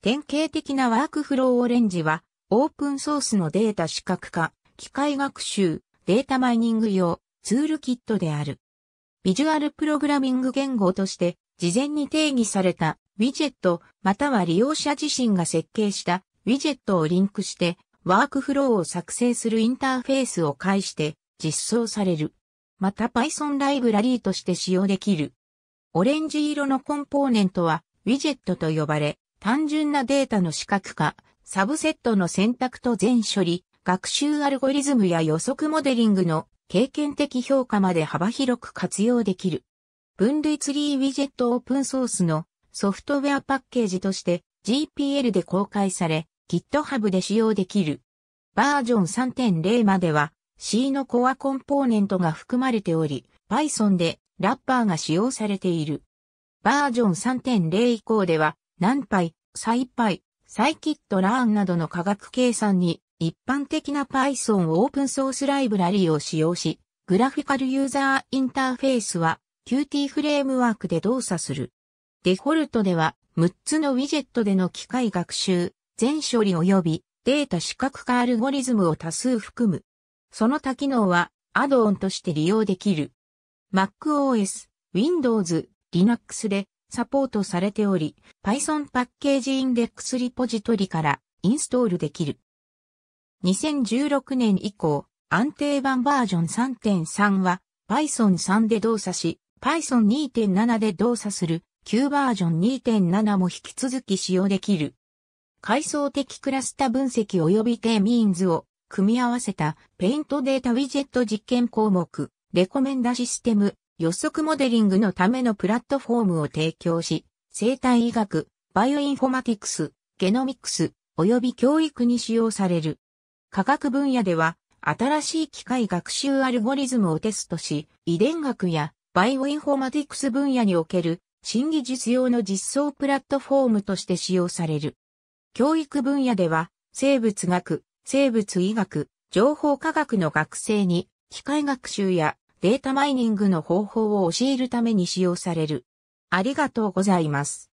典型的なワークフローオレンジは、オープンソースのデータ視覚化、機械学習、データマイニング用、ツールキットである。ビジュアルプログラミング言語として、事前に定義されたウィジェット、または利用者自身が設計したウィジェットをリンクして、ワークフローを作成するインターフェースを介して実装される。また Python ライブラリーとして使用できる。オレンジ色のコンポーネントはウィジェットと呼ばれ、単純なデータの視覚化、サブセットの選択と全処理、学習アルゴリズムや予測モデリングの経験的評価まで幅広く活用できる。分類ツリーウィジェットオープンソースのソフトウェアパッケージとして GPL で公開され GitHub で使用できる。バージョン3.0までは C のコアコンポーネントが含まれており Python でラッパーが使用されている。バージョン3.0以降では NumPy、サイパイ、サイキットラーンなどの科学計算に一般的な Python オープンソースライブラリを使用し、グラフィカルユーザーインターフェースは Qt フレームワークで動作する。デフォルトでは6つのウィジェットでの機械学習、全処理及びデータ視覚化アルゴリズムを多数含む。その他機能はアドオンとして利用できる。MacOS、Windows、Linux でサポートされており、Python パッケージインデックスリポジトリからインストールできる。2016年以降、安定版バージョン3.3は Python 3で動作し、Python 2.7で動作する旧バージョン2.7も引き続き使用できる。階層的クラスタ分析及びテ m ミーンズを組み合わせたペイントデータウィジェット実験項目、レコメンダシステム、予測モデリングのためのプラットフォームを提供し、生態医学、バイオインフォマティクス、ゲノミクス、及び教育に使用される。科学分野では、新しい機械学習アルゴリズムをテストし、遺伝学やバイオインフォマティクス分野における新技術用の実装プラットフォームとして使用される。教育分野では、生物学、生物医学、情報科学の学生に、機械学習やデータマイニングの方法を教えるために使用される。ありがとうございます。